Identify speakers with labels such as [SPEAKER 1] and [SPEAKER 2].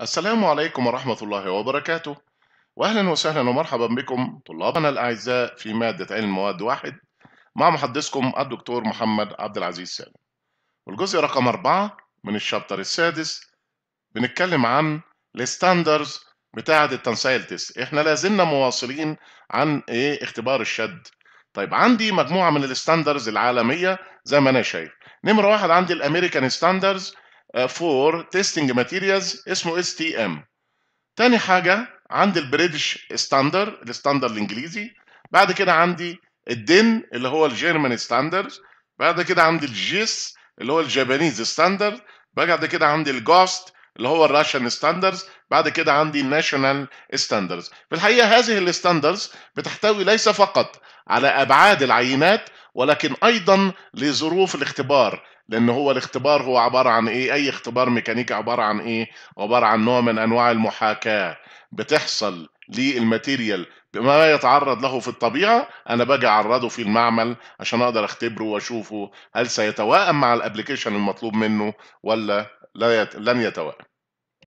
[SPEAKER 1] السلام عليكم ورحمة الله وبركاته وأهلا وسهلا ومرحبا بكم طلابنا الأعزاء في مادة علم مواد واحد مع محدثكم الدكتور محمد عبد العزيز سالم والجزء رقم أربعة من الشابتر السادس بنتكلم عن الستاندرز بتاعة التنسيل تيست احنا لازلنا مواصلين عن ايه اختبار الشد طيب عندي مجموعة من الستاندرز العالمية زي ما أنا شايف نمرة واحد عندي الأمريكان ستاندرز فور تيستنج ماتيريالز اسمه اس تي ام تاني حاجه عندي البريتش ستاندر الستاندر الانجليزي بعد كده عندي الدن اللي هو الجيرمان ستاندرز بعد كده عندي الجيس اللي هو الجابانيز ستاندرد بعد كده عندي الجوست اللي هو الراشن ستاندرز بعد كده عندي الناشونال ستاندرز في الحقيقه هذه الستاندرز بتحتوي ليس فقط على ابعاد العينات ولكن ايضا لظروف الاختبار لانه هو الاختبار هو عباره عن ايه اي اختبار ميكانيكي عباره عن ايه عباره عن نوع من انواع المحاكاه بتحصل للماتيريال بما يتعرض له في الطبيعه انا باجي اعرضه في المعمل عشان اقدر اختبره واشوفه هل سيتوائم مع الابلكيشن المطلوب منه ولا لا يت... لن يتوائم